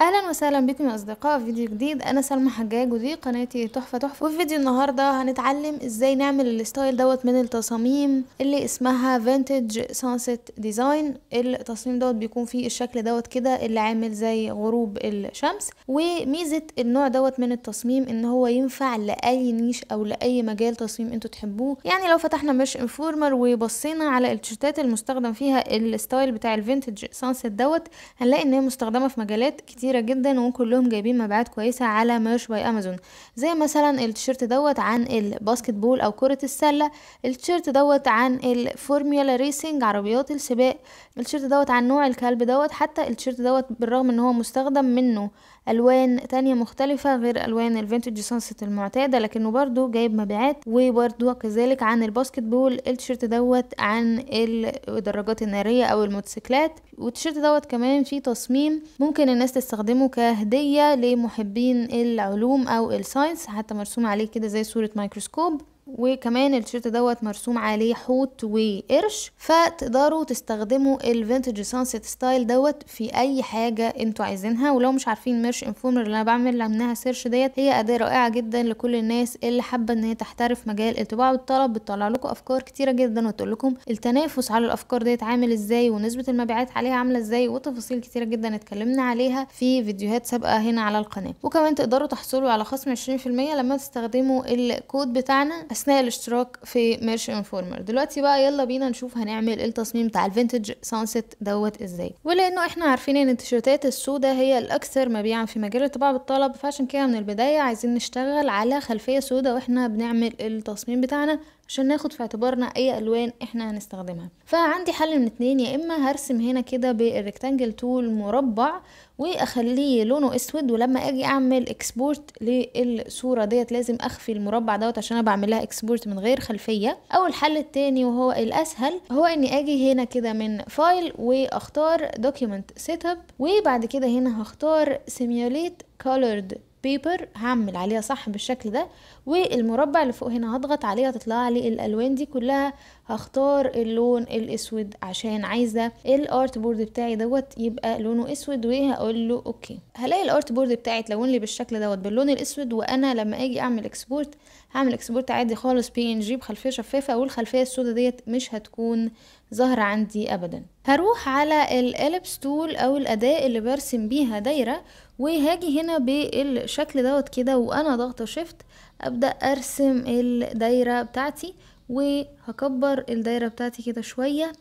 اهلا وسهلا بكم يا اصدقاء في فيديو جديد انا سلمى حجاج ودي قناتي تحفه تحفه وفي فيديو النهارده هنتعلم ازاي نعمل الستايل دوت من التصاميم اللي اسمها فينتج سانست ديزاين التصميم دوت بيكون فيه الشكل دوت كده اللي عامل زي غروب الشمس وميزه النوع دوت من التصميم ان هو ينفع لاي نيش او لاي مجال تصميم انتوا تحبوه يعني لو فتحنا مش انفورمر وبصينا على التيشيرتات المستخدم فيها الستايل بتاع الفينتج سانست دوت هنلاقي ان هي مستخدمه في مجالات كتير كتيرة جدا وكلهم جايبين مبيعات كويسة على ميرش باي امازون زي مثلا التيشيرت دوت عن الباسكت بول او كرة السلة التيشيرت دوت عن الفورميولا ريسنج عربيات السباق التيشيرت دوت عن نوع الكلب دوت حتى التيشيرت دوت بالرغم ان هو مستخدم منه الوان تانية مختلفة غير الوان الفينتج سانست المعتادة لكنه برضو جايب مبيعات وبرضو كذلك عن الباسكت بول التيشيرت دوت عن الدراجات النارية او الموتوسيكلات والتيشيرت دوت كمان فيه تصميم ممكن الناس تستخدمه هستخدمه كهدية لمحبين العلوم أو الساينس حتى مرسوم عليه كده زي صورة مايكروسكوب وكمان التيشيرت دوت مرسوم عليه حوت وقرش فتقدروا تستخدموا الفينتج سانسيت ستايل دوت في اي حاجه انتوا عايزينها ولو مش عارفين ميرش انفورمر اللي انا بعمل عنها سيرش ديت هي اداه رائعه جدا لكل الناس اللي حابه ان هي تحترف مجال الطباعه والطلب بتطلع لكم افكار كتيره جدا وتقول لكم التنافس على الافكار ديت عامل ازاي ونسبه المبيعات عليها عامله ازاي وتفاصيل كتيره جدا اتكلمنا عليها في فيديوهات سابقه هنا على القناه وكمان تقدروا تحصلوا على خصم 20% لما تستخدموا الكود بتاعنا اثناء الاشتراك في ميرش انفورمر دلوقتي بقى يلا بينا نشوف هنعمل إيه التصميم بتاع الفينتج سانست دوت ازاي ولانه احنا عارفين ان التيشيرتات السوداء هي الاكثر مبيعا في مجال الطباعه بالطلب فعشان كده من البدايه عايزين نشتغل على خلفيه سوداء واحنا بنعمل التصميم بتاعنا عشان ناخد في اعتبارنا اي الوان احنا هنستخدمها فعندي حل من اتنين يا اما هرسم هنا كده بالريكتانجل تول مربع واخليه لونه اسود ولما اجي اعمل اكسبورت للصوره ديت لازم اخفي المربع دوت عشان انا بعمل لها اكسبورت من غير خلفيه او الحل التاني وهو الاسهل هو اني اجي هنا كده من فايل واختار دوكيومنت سيت اب وبعد كده هنا هختار سيميوليت colored بيبر هعمل عليها صح بالشكل ده والمربع اللي فوق هنا هضغط عليه هتطلع لي الالوان دي كلها هختار اللون الاسود عشان عايزه الارت بورد بتاعي دوت يبقى لونه اسود وهقول له اوكي هلاقي الارت بورد بتاعي اتلون لي بالشكل دوت باللون الاسود وانا لما اجي اعمل اكسبورت هعمل اكسبورت عادي خالص بي ان جي بخلفيه شفافه والخلفيه السوداء ديت مش هتكون ظاهره عندي ابدا هروح على الالبس تول او الاداه اللي برسم بيها دايره وهاجي هنا بالشكل دوت كده وانا ضغطه شيفت ابدا ارسم الدايره بتاعتي وهكبر الدايره بتاعتي كده شويه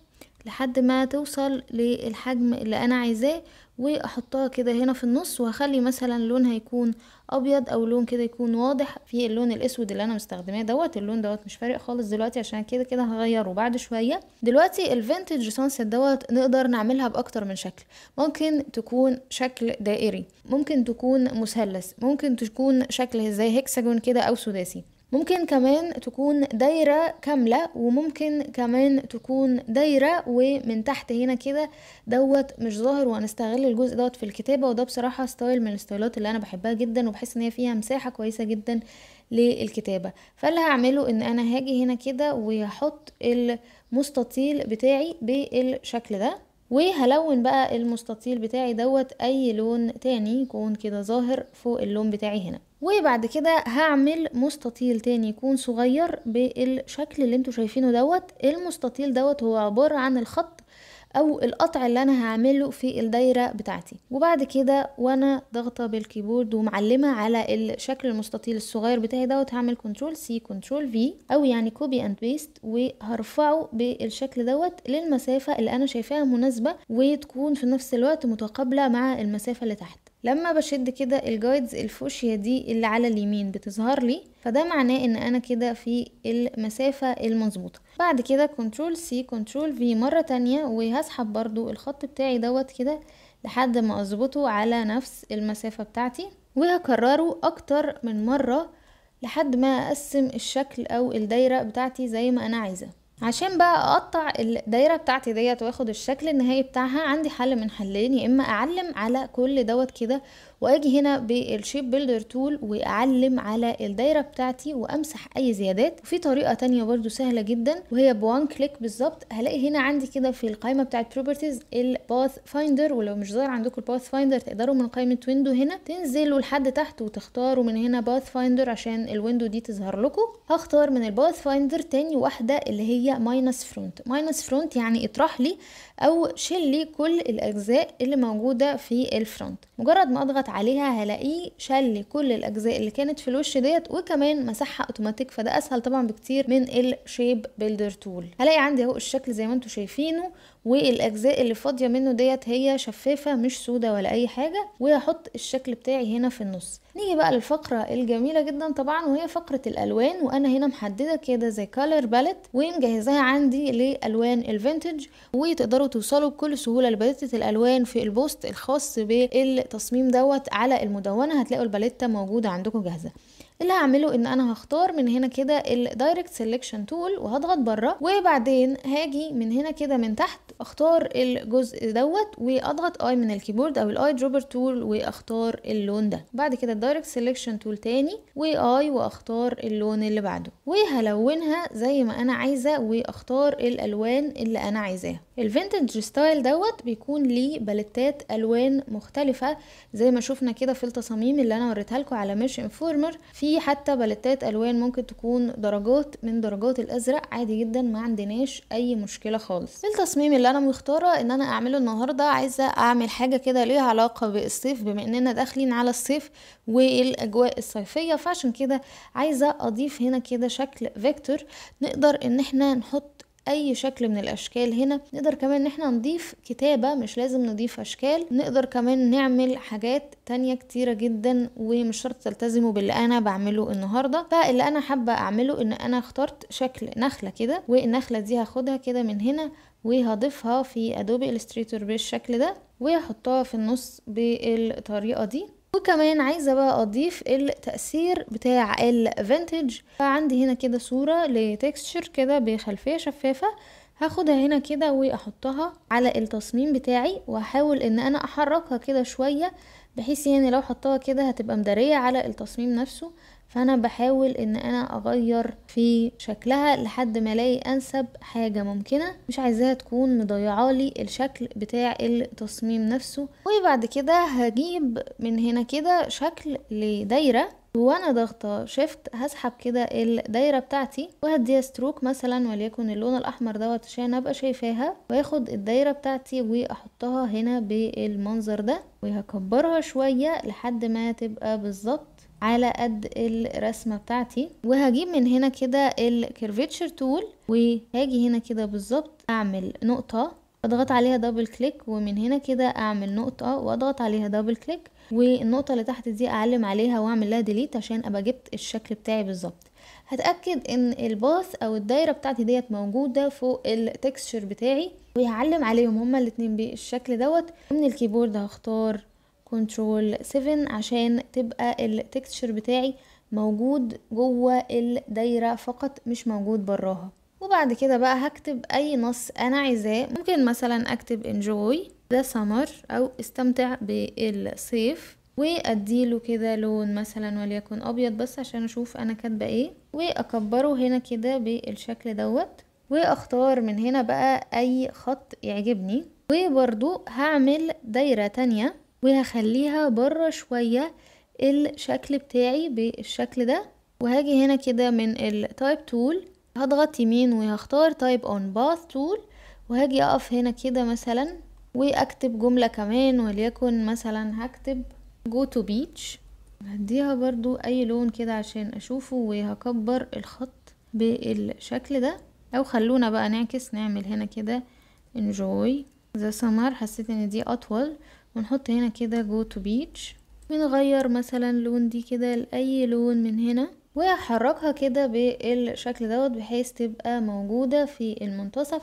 لحد ما توصل للحجم اللي انا عايزاه واحطها كده هنا في النص وهخلي مثلا لون هيكون ابيض او لون كده يكون واضح في اللون الاسود اللي انا مستخدماه دوت اللون دوت مش فارق خالص دلوقتي عشان كده كده هغيره بعد شويه دلوقتي الفينتج سانسيت دوت نقدر نعملها باكتر من شكل ممكن تكون شكل دائري ممكن تكون مثلث ممكن تكون شكل زي هيكساجون كده او سداسي ممكن كمان تكون دايرة كاملة وممكن كمان تكون دايرة ومن تحت هنا كده دوت مش ظاهر وهنستغل الجزء دوت في الكتابة وده بصراحة ستايل من الستايلات اللي انا بحبها جدا وبحس ان هي فيها مساحة كويسة جدا للكتابة فاللي هعمله ان انا هاجي هنا كده وهحط المستطيل بتاعي بالشكل ده وهلون بقى المستطيل بتاعي دوت اي لون تاني يكون كده ظاهر فوق اللون بتاعي هنا وبعد كده هعمل مستطيل تاني يكون صغير بالشكل اللي انتوا شايفينه دوت المستطيل دوت هو عبارة عن الخط او القطع اللي انا هعمله في الدايره بتاعتي وبعد كده وانا ضاغطه بالكيبورد ومعلمه على الشكل المستطيل الصغير بتاعي دوت هعمل كنترول سي كنترول في او يعني كوبي اند بيست وهرفعه بالشكل دوت للمسافه اللي انا شايفاها مناسبه وتكون في نفس الوقت متقابله مع المسافه اللي تحت لما بشد كده الجايدز الفوشيا دي اللي على اليمين بتظهر لي فده معناه ان انا كده في المسافة المظبوطة بعد كده كنترول سي كنترول في مرة تانية وهسحب برضو الخط بتاعي دوت كده لحد ما اظبطه على نفس المسافة بتاعتي وهكرره اكتر من مرة لحد ما اقسم الشكل او الدايرة بتاعتي زي ما انا عايزة عشان بقى اقطع الدايره بتاعتي ديت واخد الشكل النهائي بتاعها عندي حل من حلين يا اما اعلم على كل دوت كده واجي هنا بالشيب بيلدر تول واعلم على الدايره بتاعتي وامسح اي زيادات وفي طريقه تانية برده سهله جدا وهي بوان كليك بالظبط هلاقي هنا عندي كده في القائمه بتاعت بروبرتيز الباث فايندر ولو مش ظاهر عندكم الباث فايندر تقدروا من قائمه ويندو هنا تنزلوا لحد تحت وتختاروا من هنا باث فايندر عشان الويندو دي تظهر لكم هختار من الباث فايندر تاني واحده اللي هي هي ماينس فرونت ماينس فرونت يعني اطرح لي او شيل لي كل الاجزاء اللي موجوده في الفرونت مجرد ما اضغط عليها هلاقيه شال لي كل الاجزاء اللي كانت في الوش ديت وكمان مسحها اوتوماتيك فده اسهل طبعا بكتير من الشيب بيلدر تول هلاقي عندي اهو الشكل زي ما انتم شايفينه والاجزاء اللي فاضيه منه ديت هي شفافه مش سودة ولا اي حاجه وهحط الشكل بتاعي هنا في النص نيجي بقى للفقرة الجميلة جدا طبعا وهي فقرة الألوان وأنا هنا محددة كده زي كالر باليت ومجهزاها عندي لألوان الفينتج وتقدروا توصلوا بكل سهولة لباليتة الألوان في البوست الخاص بالتصميم دوت على المدونة هتلاقوا الباليتة موجودة عندكم جاهزة اللي هعمله ان انا هختار من هنا كده الدايركت سيلكشن تول وهضغط بره وبعدين هاجي من هنا كده من تحت اختار الجزء دوت واضغط اي من الكيبورد او الاي دروبر تول واختار اللون ده بعد كده الدايركت سيلكشن تول تاني واي واختار اللون اللي بعده وهلونها زي ما انا عايزه واختار الالوان اللي انا عايزاها الفينتج ستايل دوت بيكون ليه باليتات الوان مختلفه زي ما شفنا كده في التصاميم اللي انا وريتها لكم على ميرش انفورمر في حتى باليتات الوان ممكن تكون درجات من درجات الازرق عادي جدا ما عندناش اي مشكله خالص التصميم اللي اللي انا مختاره ان انا اعمله النهارده عايزه اعمل حاجه كده ليها علاقه بالصيف بما اننا داخلين على الصيف والاجواء الصيفيه فعشان كده عايزه اضيف هنا كده شكل فيكتور نقدر ان احنا نحط اي شكل من الاشكال هنا نقدر كمان ان احنا نضيف كتابة مش لازم نضيف اشكال نقدر كمان نعمل حاجات تانية كتيرة جدا ومش شرط تلتزموا باللي انا بعمله النهاردة فاللي انا حابة اعمله ان انا اخترت شكل نخلة كده والنخلة دي هاخدها كده من هنا وهضيفها في ادوبي الستريتور بالشكل ده وهحطها في النص بالطريقة دي وكمان عايزة بقى أضيف التأثير بتاع الفينتج فعندي هنا كده صورة لتكستشر كده بخلفية شفافة هاخدها هنا كده واحطها على التصميم بتاعي واحاول ان انا احركها كده شوية بحيث يعني لو حطها كده هتبقى مدارية على التصميم نفسه فانا بحاول ان انا اغير في شكلها لحد ما الاقي انسب حاجه ممكنه مش عايزاها تكون مضيعالي الشكل بتاع التصميم نفسه وبعد كده هجيب من هنا كده شكل لدايره وانا ضاغطه شيفت هسحب كده الدايره بتاعتي وهديها ستروك مثلا وليكن اللون الاحمر دوت عشان ابقى شايفاها واخد الدايره بتاعتي واحطها هنا بالمنظر ده وهكبرها شويه لحد ما تبقى بالظبط على قد الرسمه بتاعتي وهجيب من هنا كده الكيرفيتشر تول وهاجي هنا كده بالظبط اعمل نقطه اضغط عليها دبل كليك ومن هنا كده اعمل نقطة واضغط عليها دبل كليك والنقطة اللي تحت دي اعلم عليها واعمل لها ديليت عشان ابقى جبت الشكل بتاعي بالظبط هتأكد ان الباث او الدايرة بتاعتي ديت موجودة فوق التكستشر بتاعي وهعلم عليهم هما الاتنين بالشكل دوت من الكيبورد هختار كنترول 7 عشان تبقى التكستشر بتاعي موجود جوه الدايرة فقط مش موجود براها وبعد كده بقى هكتب أي نص أنا عايزاه ممكن مثلا أكتب انجوي ده سمر أو استمتع بالصيف وأديله كده لون مثلا وليكن أبيض بس عشان أشوف أنا كاتبة إيه وأكبره هنا كده بالشكل دوت واختار من هنا بقى اي خط يعجبني وبرضو هعمل دايرة تانية وهخليها بره شوية الشكل بتاعي بالشكل ده وهاجي هنا كده من التايب تول هضغط يمين وهختار تايب اون باث تول وهاجي اقف هنا كده مثلا واكتب جملة كمان وليكن مثلا هكتب جو تو بيتش هديها برضو اي لون كده عشان اشوفه وهكبر الخط بالشكل ده او خلونا بقى نعكس نعمل هنا كده انجوي ذا سمر حسيت ان دي اطول ونحط هنا كده جو تو بيتش ونغير مثلا لون دي كده لاي لون من هنا وهحركها كده بالشكل دوت بحيث تبقى موجودة في المنتصف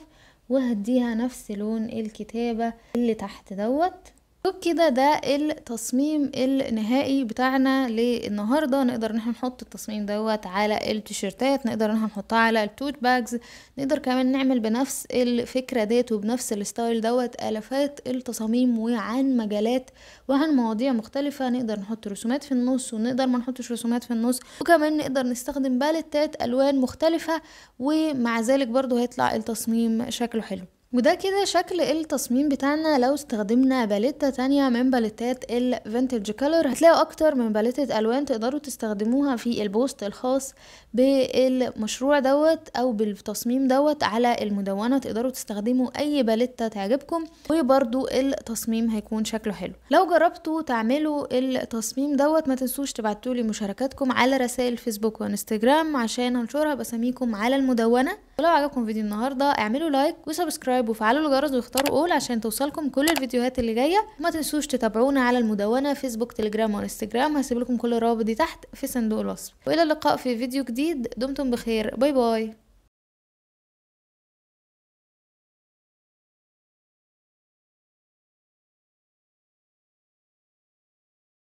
وهديها نفس لون الكتابة اللي تحت دوت طب كده ده التصميم النهائي بتاعنا للنهارده نقدر ان احنا نحط التصميم دوت على التيشيرتات نقدر ان احنا نحطها على التوت باجز نقدر كمان نعمل بنفس الفكره ديت وبنفس الستايل دوت الافات التصاميم وعن مجالات وعن مواضيع مختلفه نقدر نحط رسومات في النص ونقدر ما نحطش رسومات في النص وكمان نقدر نستخدم باليتات الوان مختلفه ومع ذلك برضو هيطلع التصميم شكله حلو وده كده شكل التصميم بتاعنا لو استخدمنا باليتة تانية من باليتات الفنتج كولر هتلاقوا اكتر من باليتة الوان تقدروا تستخدموها في البوست الخاص بالمشروع دوت او بالتصميم دوت على المدونة تقدروا تستخدموا اي باليتة تعجبكم وبرضو التصميم هيكون شكله حلو لو جربتوا تعملوا التصميم دوت ما تنسوش تبعتولي مشاركاتكم على رسائل فيسبوك وانستجرام عشان انشرها بسميكم على المدونة ولو عجبكم فيديو النهارده اعملوا لايك وسبسكرايب وفعلوا الجرس واختاروا اول عشان توصلكم كل الفيديوهات اللي جايه وما تنسوش تتابعونا على المدونه فيسبوك تليجرام وانستجرام هسيب لكم كل الروابط دي تحت في صندوق الوصف والى اللقاء في فيديو جديد دمتم بخير باي باي